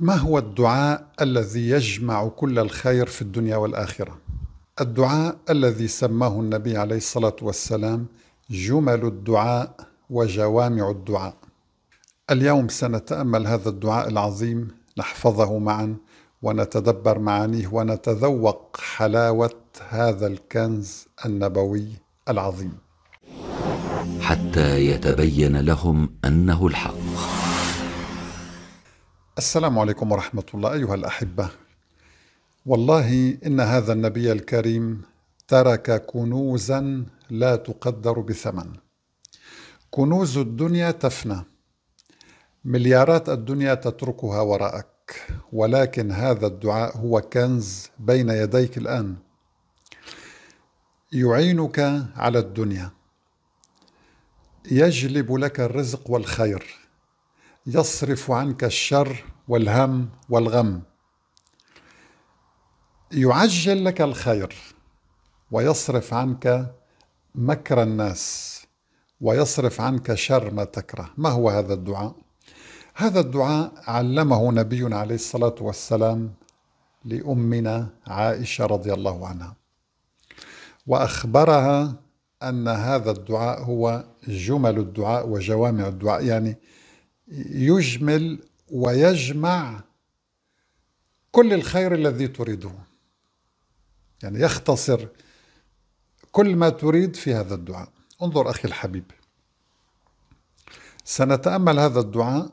ما هو الدعاء الذي يجمع كل الخير في الدنيا والاخره الدعاء الذي سماه النبي عليه الصلاه والسلام جمل الدعاء وجوامع الدعاء اليوم سنتامل هذا الدعاء العظيم نحفظه معا ونتدبر معانيه ونتذوق حلاوه هذا الكنز النبوي العظيم حتى يتبين لهم انه الحق السلام عليكم ورحمة الله أيها الأحبة والله إن هذا النبي الكريم ترك كنوزا لا تقدر بثمن كنوز الدنيا تفنى مليارات الدنيا تتركها وراءك ولكن هذا الدعاء هو كنز بين يديك الآن يعينك على الدنيا يجلب لك الرزق والخير يصرف عنك الشر والهم والغم يعجل لك الخير ويصرف عنك مكر الناس ويصرف عنك شر ما تكره ما هو هذا الدعاء هذا الدعاء علمه نبي عليه الصلاه والسلام لامنا عائشه رضي الله عنها واخبرها ان هذا الدعاء هو جمل الدعاء وجوامع الدعاء يعني يجمل ويجمع كل الخير الذي تريده يعني يختصر كل ما تريد في هذا الدعاء انظر أخي الحبيب سنتأمل هذا الدعاء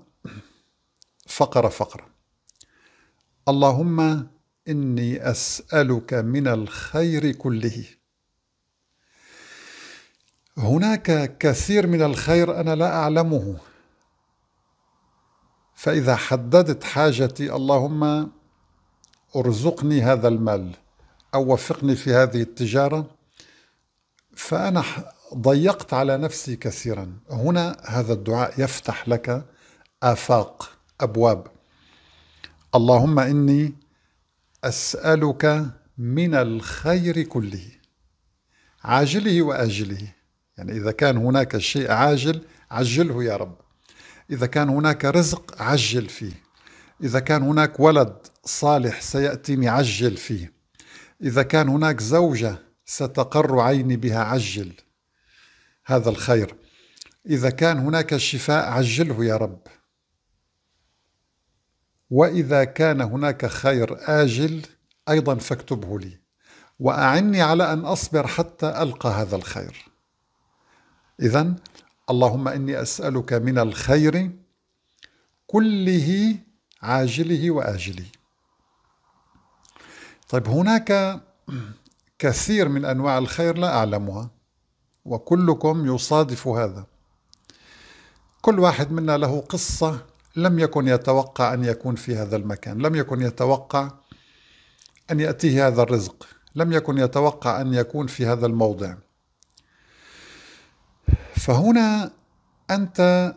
فقرة فقرة اللهم إني أسألك من الخير كله هناك كثير من الخير أنا لا أعلمه فإذا حددت حاجتي اللهم ارزقني هذا المال أو وفقني في هذه التجارة فأنا ضيقت على نفسي كثيرا هنا هذا الدعاء يفتح لك آفاق أبواب اللهم إني أسألك من الخير كله عاجله وآجله يعني إذا كان هناك شيء عاجل عجله يا رب إذا كان هناك رزق عجل فيه إذا كان هناك ولد صالح سيأتيني عجل فيه إذا كان هناك زوجة ستقر عيني بها عجل هذا الخير إذا كان هناك شفاء عجله يا رب وإذا كان هناك خير آجل أيضا فاكتبه لي وأعني على أن أصبر حتى ألقى هذا الخير إذا اللهم اني اسالك من الخير كله عاجله واجله طيب هناك كثير من انواع الخير لا اعلمها وكلكم يصادف هذا كل واحد منا له قصه لم يكن يتوقع ان يكون في هذا المكان لم يكن يتوقع ان ياتيه هذا الرزق لم يكن يتوقع ان يكون في هذا الموضع فهنا انت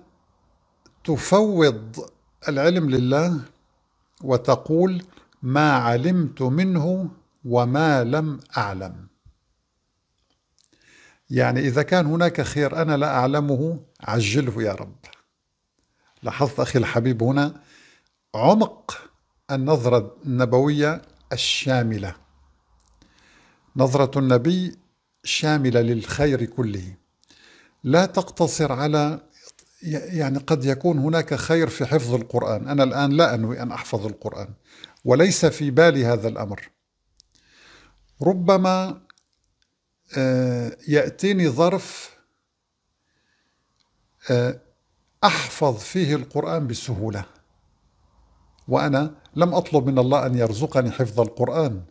تفوض العلم لله وتقول ما علمت منه وما لم اعلم يعني اذا كان هناك خير انا لا اعلمه عجله يا رب لاحظت اخي الحبيب هنا عمق النظره النبويه الشامله نظره النبي شامله للخير كله لا تقتصر على يعني قد يكون هناك خير في حفظ القرآن أنا الآن لا أنوي أن أحفظ القرآن وليس في بالي هذا الأمر ربما آه، يأتيني ظرف آه، أحفظ فيه القرآن بسهولة وأنا لم أطلب من الله أن يرزقني حفظ القرآن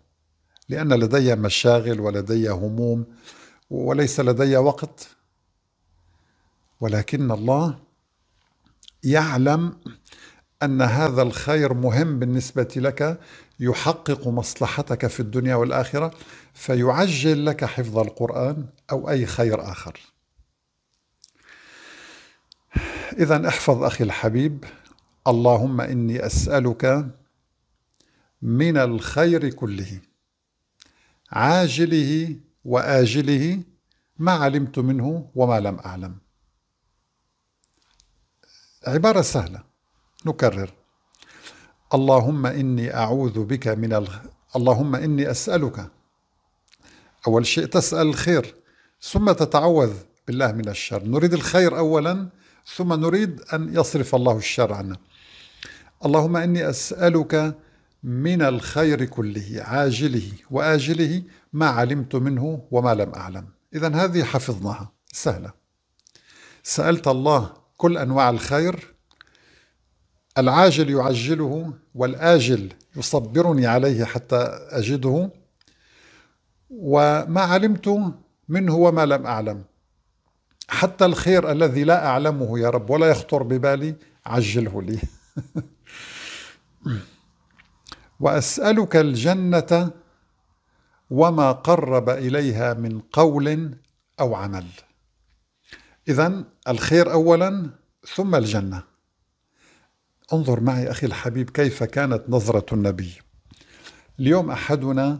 لأن لدي مشاغل ولدي هموم وليس لدي وقت ولكن الله يعلم ان هذا الخير مهم بالنسبه لك يحقق مصلحتك في الدنيا والاخره فيعجل لك حفظ القران او اي خير اخر اذا احفظ اخي الحبيب اللهم اني اسالك من الخير كله عاجله واجله ما علمت منه وما لم اعلم عبارة سهلة نكرر اللهم إني أعوذ بك من ال... اللهم إني أسألك أول شيء تسأل الخير ثم تتعوذ بالله من الشر نريد الخير أولا ثم نريد أن يصرف الله الشر عنا اللهم إني أسألك من الخير كله عاجله وآجله ما علمت منه وما لم أعلم إذا هذه حفظناها سهلة سألت الله كل انواع الخير العاجل يعجله والاجل يصبرني عليه حتى اجده وما علمت منه وما لم اعلم حتى الخير الذي لا اعلمه يا رب ولا يخطر ببالي عجله لي واسالك الجنه وما قرب اليها من قول او عمل إذا الخير أولا ثم الجنة انظر معي أخي الحبيب كيف كانت نظرة النبي اليوم أحدنا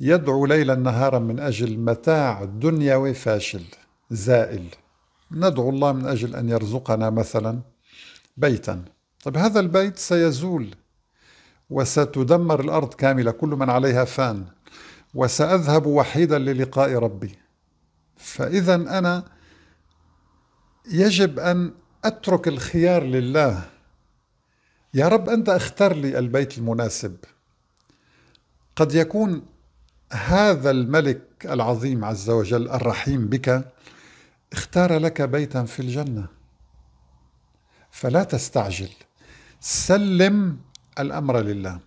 يدعو ليلا نهارا من أجل متاع دنيوي فاشل زائل ندعو الله من أجل أن يرزقنا مثلا بيتا طب هذا البيت سيزول وستدمر الأرض كاملة كل من عليها فان وسأذهب وحيدا للقاء ربي فإذا أنا يجب ان اترك الخيار لله يا رب انت اختر لي البيت المناسب قد يكون هذا الملك العظيم عز وجل الرحيم بك اختار لك بيتا في الجنه فلا تستعجل سلم الامر لله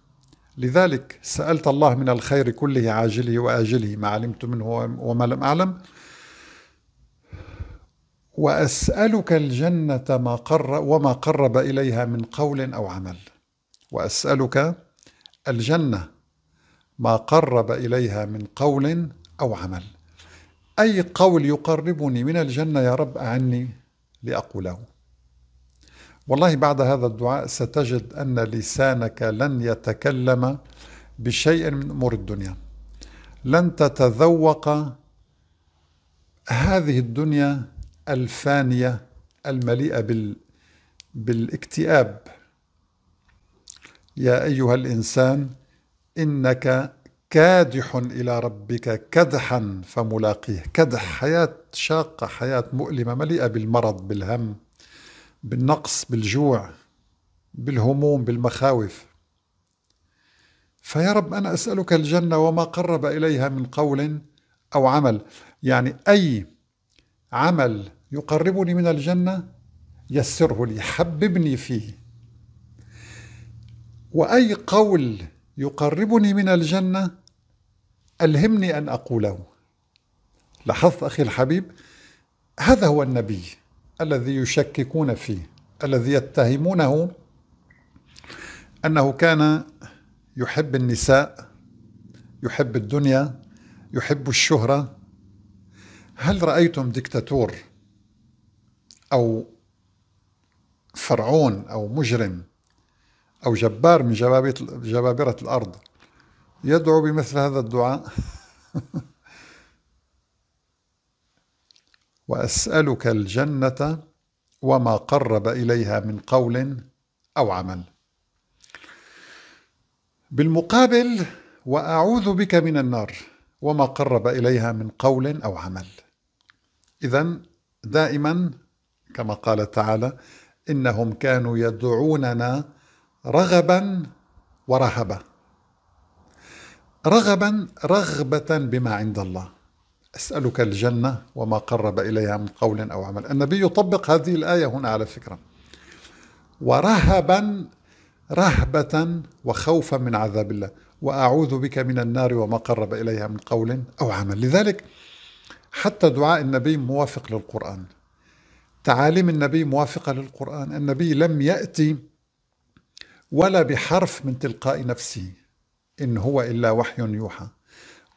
لذلك سالت الله من الخير كله عاجله واجله ما علمت منه وما لم اعلم واسالك الجنه ما قر وما قرب اليها من قول او عمل واسالك الجنه ما قرب اليها من قول او عمل اي قول يقربني من الجنه يا رب اعني لاقوله والله بعد هذا الدعاء ستجد ان لسانك لن يتكلم بشيء من امور الدنيا لن تتذوق هذه الدنيا الفانية المليئة بال بالاكتئاب يا أيها الإنسان إنك كادح إلى ربك كدحا فملاقيه كدح حياة شاقة حياة مؤلمة مليئة بالمرض بالهم بالنقص بالجوع بالهموم بالمخاوف فيا رب أنا أسألك الجنة وما قرب إليها من قول أو عمل يعني أي عمل يقربني من الجنة يسره لي حببني فيه وأي قول يقربني من الجنة ألهمني أن أقوله لاحظت أخي الحبيب هذا هو النبي الذي يشككون فيه الذي يتهمونه أنه كان يحب النساء يحب الدنيا يحب الشهرة هل رأيتم ديكتاتور أو فرعون أو مجرم أو جبار من جبابرة الأرض يدعو بمثل هذا الدعاء وأسألك الجنة وما قرب إليها من قول أو عمل بالمقابل وأعوذ بك من النار وما قرب إليها من قول أو عمل إذا دائما كما قال تعالى انهم كانوا يدعوننا رغبا ورهبا رغبا رغبه بما عند الله اسالك الجنه وما قرب اليها من قول او عمل النبي يطبق هذه الايه هنا على فكره ورهبا رهبه وخوفا من عذاب الله واعوذ بك من النار وما قرب اليها من قول او عمل لذلك حتى دعاء النبي موافق للقران تعاليم النبي موافقة للقرآن النبي لم يأتي ولا بحرف من تلقاء نفسه إن هو إلا وحي يوحى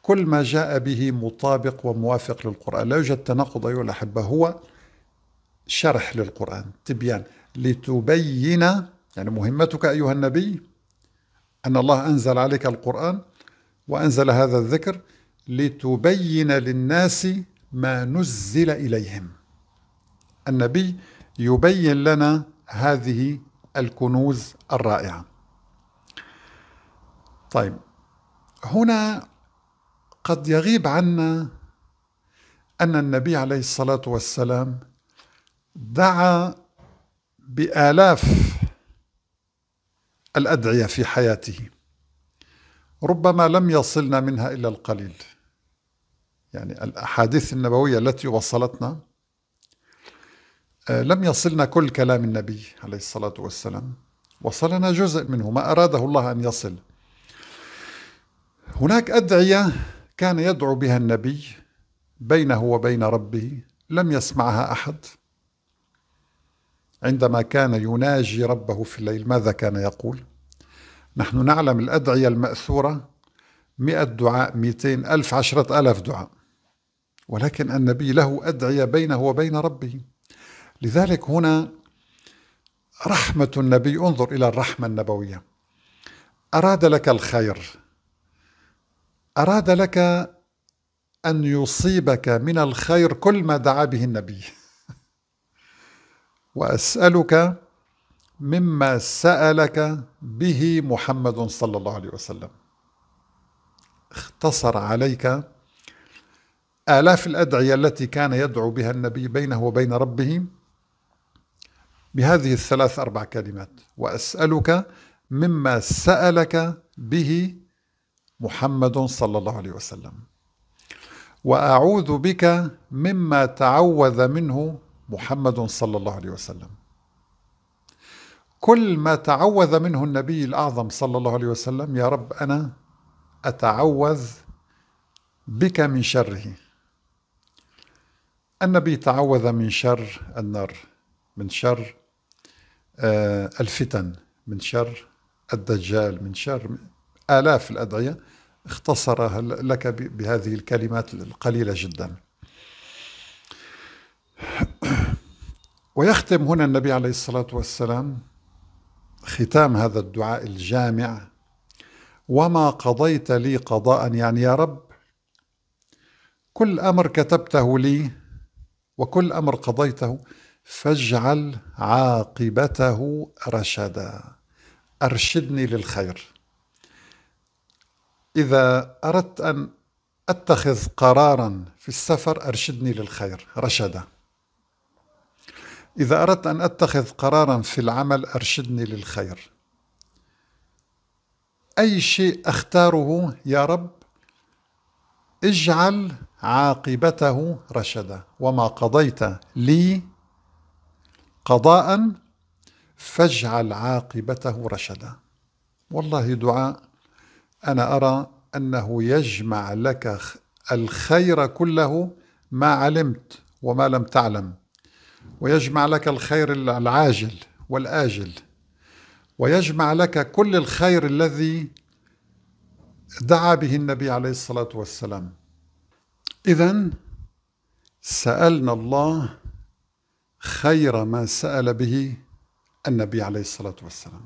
كل ما جاء به مطابق وموافق للقرآن لا يوجد تناقض أيها الأحبة هو شرح للقرآن تبيان لتبين يعني مهمتك أيها النبي أن الله أنزل عليك القرآن وأنزل هذا الذكر لتبين للناس ما نزل إليهم النبي يبين لنا هذه الكنوز الرائعه. طيب هنا قد يغيب عنا ان النبي عليه الصلاه والسلام دعا بالاف الادعيه في حياته ربما لم يصلنا منها الا القليل يعني الاحاديث النبويه التي وصلتنا آه، لم يصلنا كل كلام النبي عليه الصلاة والسلام وصلنا جزء منه ما أراده الله أن يصل هناك أدعية كان يدعو بها النبي بينه وبين ربه لم يسمعها أحد عندما كان يناجي ربه في الليل ماذا كان يقول؟ نحن نعلم الأدعية المأثورة مئة دعاء مئتين ألف عشرة ألف دعاء ولكن النبي له أدعية بينه وبين ربه لذلك هنا رحمة النبي انظر إلى الرحمة النبوية أراد لك الخير أراد لك أن يصيبك من الخير كل ما دعا به النبي وأسألك مما سألك به محمد صلى الله عليه وسلم اختصر عليك آلاف الأدعية التي كان يدعو بها النبي بينه وبين ربه بهذه الثلاث أربع كلمات وأسألك مما سألك به محمد صلى الله عليه وسلم وأعوذ بك مما تعوذ منه محمد صلى الله عليه وسلم كل ما تعوذ منه النبي الأعظم صلى الله عليه وسلم يا رب أنا أتعوذ بك من شره النبي تعوذ من شر النار من شر آه، الفتن من شر الدجال من شر آلاف الأدعية اختصرها لك بهذه الكلمات القليلة جدا ويختم هنا النبي عليه الصلاة والسلام ختام هذا الدعاء الجامع وما قضيت لي قضاء يعني يا رب كل أمر كتبته لي وكل أمر قضيته فاجعل عاقبته رشدا ارشدني للخير اذا اردت ان اتخذ قرارا في السفر ارشدني للخير رشدا اذا اردت ان اتخذ قرارا في العمل ارشدني للخير اي شيء اختاره يا رب اجعل عاقبته رشدا وما قضيت لي قضاء فاجعل عاقبته رشدا والله دعاء انا ارى انه يجمع لك الخير كله ما علمت وما لم تعلم ويجمع لك الخير العاجل والاجل ويجمع لك كل الخير الذي دعا به النبي عليه الصلاه والسلام اذا سالنا الله خير ما سأل به النبي عليه الصلاة والسلام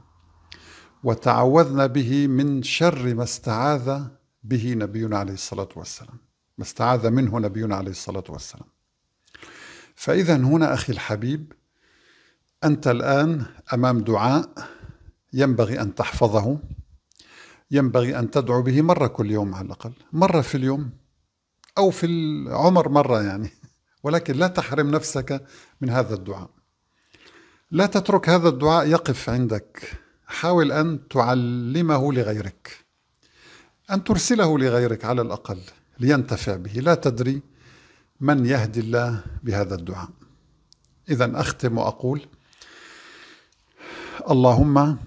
وتعوذنا به من شر ما استعاذ به نبينا عليه الصلاة والسلام ما استعاذ منه نبينا عليه الصلاة والسلام فإذا هنا أخي الحبيب أنت الآن أمام دعاء ينبغي أن تحفظه ينبغي أن تدعو به مرة كل يوم على الأقل مرة في اليوم أو في العمر مرة يعني ولكن لا تحرم نفسك من هذا الدعاء لا تترك هذا الدعاء يقف عندك حاول أن تعلمه لغيرك أن ترسله لغيرك على الأقل لينتفع به لا تدري من يهدي الله بهذا الدعاء إذا أختم وأقول اللهم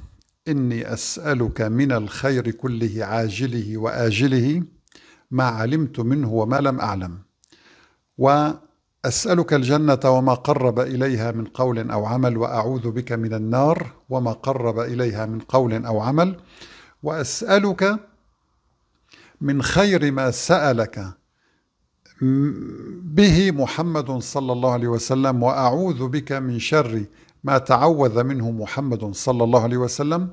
إني أسألك من الخير كله عاجله وآجله ما علمت منه وما لم أعلم و اسالك الجنه وما قرب اليها من قول او عمل واعوذ بك من النار وما قرب اليها من قول او عمل واسالك من خير ما سالك به محمد صلى الله عليه وسلم واعوذ بك من شر ما تعوذ منه محمد صلى الله عليه وسلم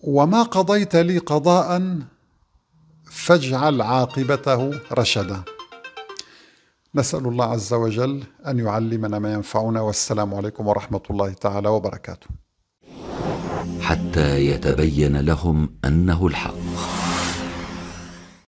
وما قضيت لي قضاء فاجعل عاقبته رشدا نسأل الله عز وجل أن يعلمنا ما ينفعنا والسلام عليكم ورحمة الله تعالى وبركاته حتى يتبين لهم أنه الحق